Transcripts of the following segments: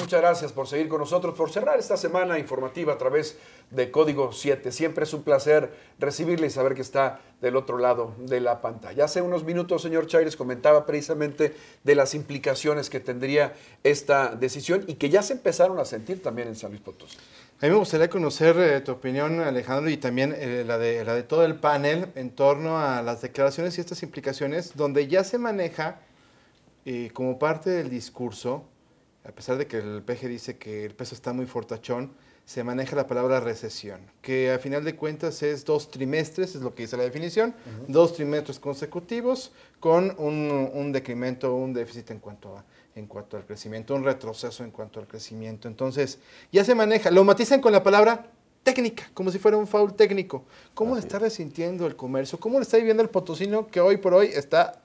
muchas gracias por seguir con nosotros, por cerrar esta semana informativa a través de Código 7. Siempre es un placer recibirle y saber que está del otro lado de la pantalla. Hace unos minutos, señor Chávez, comentaba precisamente de las implicaciones que tendría esta decisión y que ya se empezaron a sentir también en San Luis Potosí. A mí me gustaría conocer eh, tu opinión, Alejandro, y también eh, la, de, todo el panel en torno a las declaraciones y estas implicaciones, donde ya se maneja eh, como parte del discurso, a pesar de que el PG dice que el peso está muy fortachón, se maneja la palabra recesión, que a final de cuentas es dos trimestres, es lo que dice la definición, dos trimestres consecutivos con un, un decremento, un déficit en cuanto a en cuanto al crecimiento, un retroceso en cuanto al crecimiento. Entonces, ya se maneja, lo matizan con la palabra técnica, como si fuera un foul técnico. ¿Cómo está resintiendo el comercio? ¿Cómo le está viviendo el potosino que hoy por hoy está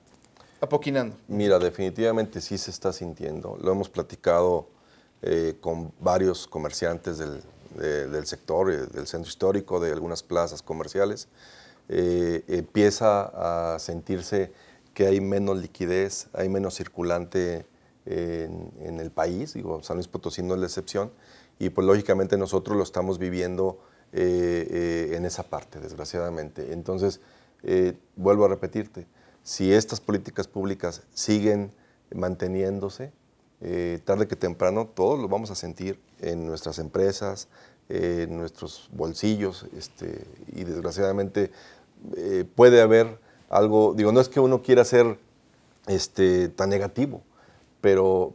apoquinando? Mira, definitivamente sí se está sintiendo. Lo hemos platicado eh, con varios comerciantes del, del sector, eh, del centro histórico, de algunas plazas comerciales. Eh, empieza a sentirse que hay menos liquidez, hay menos circulante en, el país, digo, San Luis Potosí no es la excepción, y pues lógicamente nosotros lo estamos viviendo eh, eh, en esa parte, desgraciadamente. Entonces, eh, vuelvo a repetirte, si estas políticas públicas siguen manteniéndose, tarde que temprano todos lo vamos a sentir en nuestras empresas, en nuestros bolsillos, este, y desgraciadamente puede haber algo, digo, no es que uno quiera ser este, tan negativo,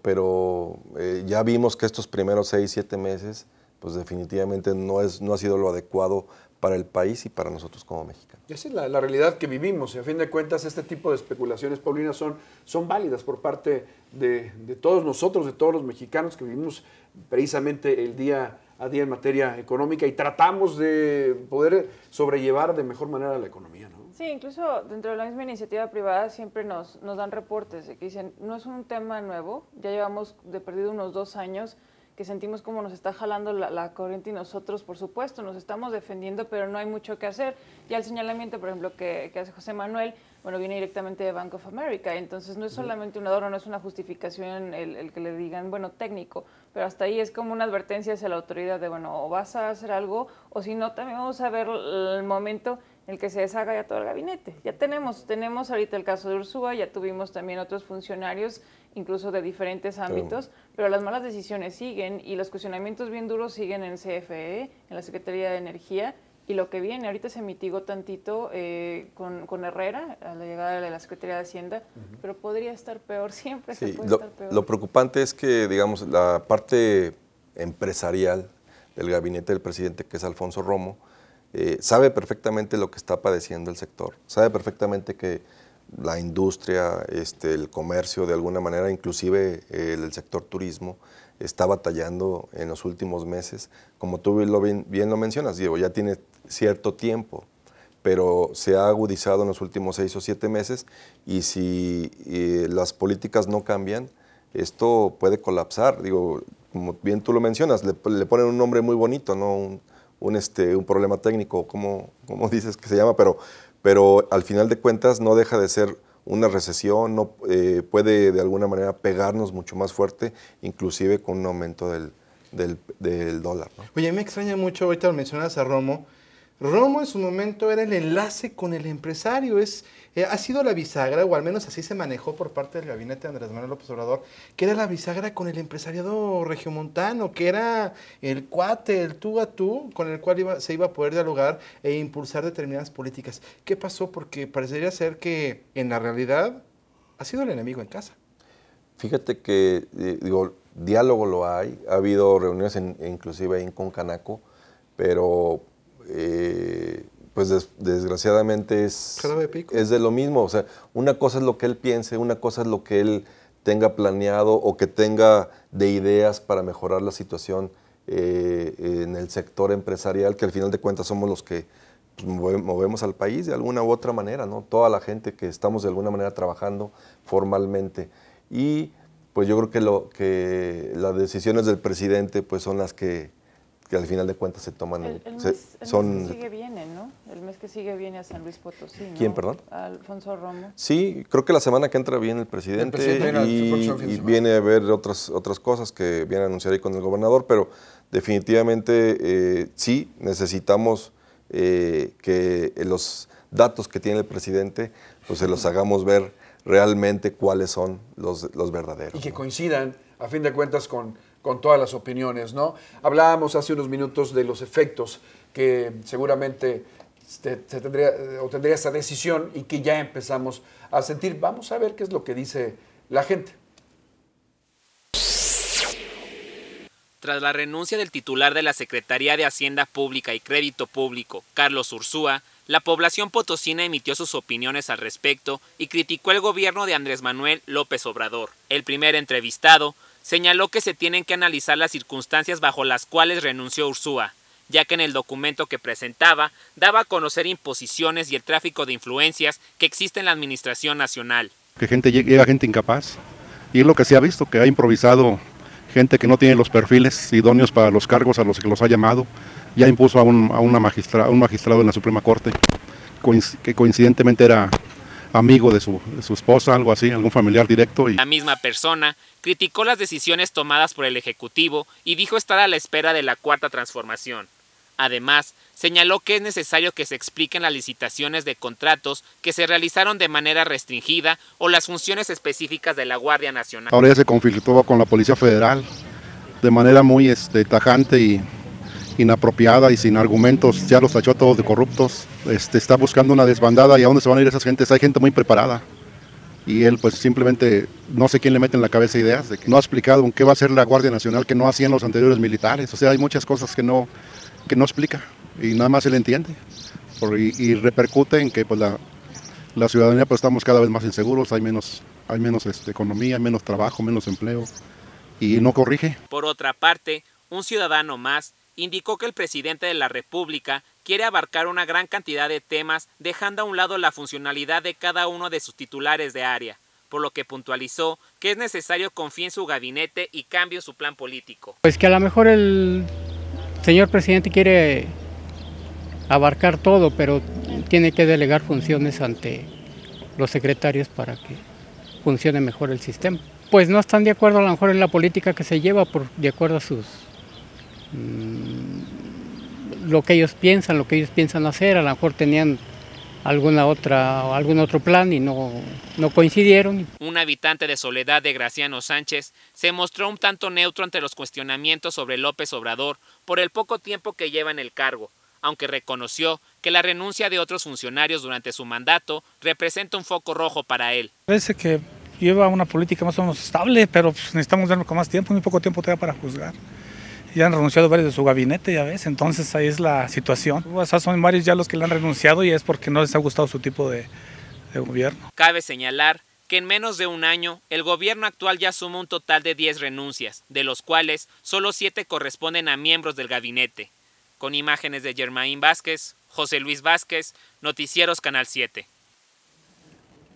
pero, eh, ya vimos que estos primeros seis, siete meses, pues definitivamente no, es, no ha sido lo adecuado para el país y para nosotros como mexicanos. Esa es la, realidad que vivimos. Y a fin de cuentas, este tipo de especulaciones, paulinas son, son válidas por parte de, de, todos nosotros, de todos los mexicanos que vivimos precisamente el día a día en materia económica y tratamos de poder sobrellevar de mejor manera la economía. ¿no? Sí, incluso dentro de la misma iniciativa privada siempre nos, nos dan reportes que dicen, no es un tema nuevo, ya llevamos de perdido unos dos años que sentimos como nos está jalando la, corriente y nosotros, por supuesto, nos estamos defendiendo, pero no hay mucho que hacer. Ya el señalamiento, por ejemplo, que, hace José Manuel, bueno, viene directamente de Bank of America, entonces no es solamente un adorno, no es una justificación el, el, que le digan, bueno, técnico, pero hasta ahí es como una advertencia hacia la autoridad de, bueno, o vas a hacer algo, o si no, también vamos a ver el momento el que se deshaga ya todo el gabinete. Ya tenemos, tenemos ahorita el caso de Ursúa, ya tuvimos también otros funcionarios, incluso de diferentes ámbitos, pero las malas decisiones siguen y los cuestionamientos bien duros siguen en CFE, en la Secretaría de Energía, y lo que viene, ahorita se mitigó tantito eh, con, Herrera a la llegada de la Secretaría de Hacienda, pero podría estar peor siempre. lo preocupante es que, digamos, la parte empresarial del gabinete del presidente, que es Alfonso Romo, eh, sabe perfectamente lo que está padeciendo el sector, sabe perfectamente que la industria, este, el comercio de alguna manera, inclusive eh, el sector turismo, está batallando en los últimos meses. Como tú bien, lo mencionas, Diego, ya tiene cierto tiempo, pero se ha agudizado en los últimos seis o siete meses y si eh, las políticas no cambian, esto puede colapsar. Digo, como bien tú lo mencionas, le, ponen un nombre muy bonito, ¿no? un, este, un problema técnico, como, como dices que se llama, pero, pero al final de cuentas no deja de ser una recesión, no, eh, puede de alguna manera pegarnos mucho más fuerte, inclusive con un aumento del, dólar. Oye, me extraña mucho, ahorita mencionas a Romo, Romo en su momento era el enlace con el empresario, es, eh, ha sido la bisagra, o al menos así se manejó por parte del gabinete de Andrés Manuel López Obrador, que era la bisagra con el empresariado regiomontano, que era el cuate, el tú a tú, con el cual se iba a poder dialogar e impulsar determinadas políticas. ¿Qué pasó? Porque parecería ser que en la realidad ha sido el enemigo en casa. Fíjate que, eh, digo, diálogo lo hay, ha habido reuniones inclusive en Canaco, pero eh, pues desgraciadamente es, es de lo mismo. O sea, una cosa es lo que él piense, una cosa es lo que él tenga planeado o que tenga de ideas para mejorar la situación eh, en el sector empresarial, que al final de cuentas somos los que pues, movemos al país de alguna u otra manera, ¿no? Toda la gente que estamos de alguna manera trabajando formalmente. Y pues yo creo que, lo, que las decisiones del presidente pues, son las que que al final de cuentas se toman. El, mes, son, que sigue viene, ¿no? El mes que sigue viene a San Luis Potosí. ¿Quién, perdón? Alfonso Romo. Sí, creo que la semana que entra viene el presidente, y, viene a ver otras, otras cosas que viene a anunciar ahí con el gobernador, pero definitivamente eh, sí necesitamos eh, que los datos que tiene el presidente pues se los hagamos ver realmente cuáles son los, los verdaderos. Y que coincidan, a fin de cuentas, con con todas las opiniones, ¿no? Hablábamos hace unos minutos de los efectos que seguramente se tendría, tendría esa decisión y que ya empezamos a sentir. Vamos a ver qué es lo que dice la gente. Tras la renuncia del titular de la Secretaría de Hacienda Pública y Crédito Público, Carlos Ursúa, la población potosina emitió sus opiniones al respecto y criticó el gobierno de Andrés Manuel López Obrador. El primer entrevistado señaló que se tienen que analizar las circunstancias bajo las cuales renunció Ursúa, ya que en el documento que presentaba daba a conocer imposiciones y el tráfico de influencias que existe en la Administración Nacional. Que gente llega gente incapaz, y es lo que se ha visto, que ha improvisado gente que no tiene los perfiles idóneos para los cargos a los que los ha llamado, ya impuso a a un magistrado en la Suprema Corte, que coincidentemente era amigo de su, esposa, algo así, algún familiar directo. Y... La misma persona criticó las decisiones tomadas por el Ejecutivo y dijo estar a la espera de la cuarta transformación. Además, señaló que es necesario que se expliquen las licitaciones de contratos que se realizaron de manera restringida o las funciones específicas de la Guardia Nacional. Ahora ya se conflictó con la Policía Federal de manera muy este, tajante y inapropiada y sin argumentos, ya los tachó todos de corruptos, este, está buscando una desbandada y a dónde se van a ir esas gentes, hay gente muy preparada. Y él pues simplemente, no sé quién le mete en la cabeza ideas, de que no ha explicado qué va a ser la Guardia Nacional que no hacían los anteriores militares, o sea, hay muchas cosas que no, que no explica y nada más él entiende. y, repercute en que pues la, ciudadanía pues estamos cada vez más inseguros, hay menos, hay menos este, economía, menos trabajo, menos empleo y no corrige. Por otra parte, un ciudadano más indicó que el presidente de la República quiere abarcar una gran cantidad de temas dejando a un lado la funcionalidad de cada uno de sus titulares de área, por lo que puntualizó que es necesario confiar en su gabinete y cambie su plan político. Pues que a lo mejor el señor presidente quiere abarcar todo, pero tiene que delegar funciones ante los secretarios para que funcione mejor el sistema. Pues no están de acuerdo a lo mejor en la política que se lleva por, de acuerdo a sus lo que ellos piensan, lo que ellos piensan hacer, a lo mejor tenían alguna otra, algún otro plan y no, coincidieron. Un habitante de Soledad de Graciano Sánchez se mostró un tanto neutro ante los cuestionamientos sobre López Obrador por el poco tiempo que lleva en el cargo, aunque reconoció que la renuncia de otros funcionarios durante su mandato representa un foco rojo para él. Parece que lleva una política más o menos estable, pero pues, necesitamos darnos con más tiempo, muy poco tiempo todavía para juzgar ya han renunciado varios de su gabinete, ya ves, entonces ahí es la situación. O sea, son varios ya los que le han renunciado y es porque no les ha gustado su tipo de, gobierno. Cabe señalar que en menos de un año el gobierno actual ya suma un total de 10 renuncias, de los cuales solo 7 corresponden a miembros del gabinete. Con imágenes de Germain Vázquez, José Luis Vázquez, Noticieros Canal 7.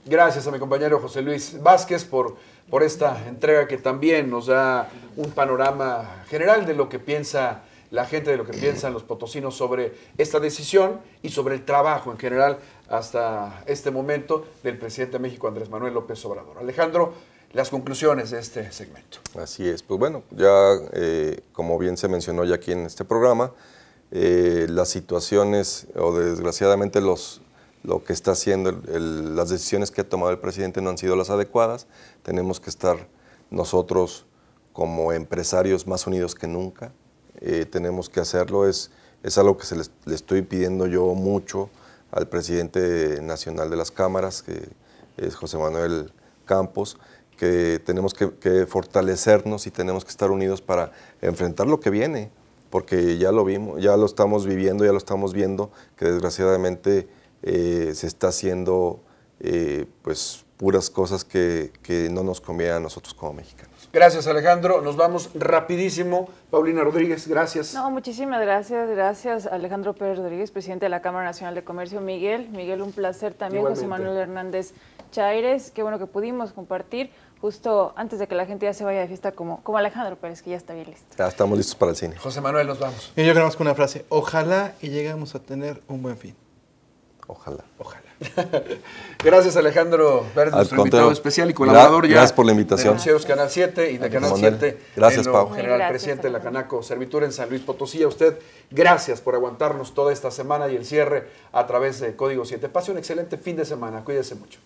Gracias a mi compañero José Luis Vázquez por por esta entrega que también nos da un panorama general de lo que piensa la gente, de lo que piensan los potosinos sobre esta decisión y sobre el trabajo en general hasta este momento del presidente de México, Andrés Manuel López Obrador. Alejandro, las conclusiones de este segmento. Así es, pues bueno, ya eh, como bien se mencionó ya aquí en este programa, eh, las situaciones o desgraciadamente los lo que está haciendo, las decisiones que ha tomado el presidente no han sido las adecuadas. Tenemos que estar nosotros como empresarios más unidos que nunca. Eh, tenemos que hacerlo. Es, es algo que se les, le estoy pidiendo yo mucho al presidente nacional de las cámaras, que es José Manuel Campos, que tenemos que, que fortalecernos y tenemos que estar unidos para enfrentar lo que viene, porque ya lo vimos, ya lo estamos viviendo, ya lo estamos viendo, que desgraciadamente eh, se está haciendo eh, pues puras cosas que, no nos conviene a nosotros como mexicanos. Gracias, Alejandro. Nos vamos rapidísimo. Paulina Rodríguez, gracias. No, muchísimas gracias. Gracias, Alejandro Pérez Rodríguez, presidente de la Cámara Nacional de Comercio. Miguel, Miguel, un placer también. José Manuel Hernández Chaires, qué bueno que pudimos compartir justo antes de que la gente ya se vaya de fiesta como, como Alejandro Pérez, que ya está bien listo. estamos listos para el cine. José Manuel, nos vamos. Y yo creo con una frase. Ojalá y llegamos a tener un buen fin. Ojalá. Ojalá. gracias, Alejandro nuestro invitado especial y colaborador ya. Gracias por la invitación. De Canal 7 y de Canal 7. Gracias, General Presidente de la Canaco, Servitura en San Luis Potosí. A usted, gracias por aguantarnos toda esta semana y el cierre a través de Código 7. Pase un excelente fin de semana. Cuídese mucho.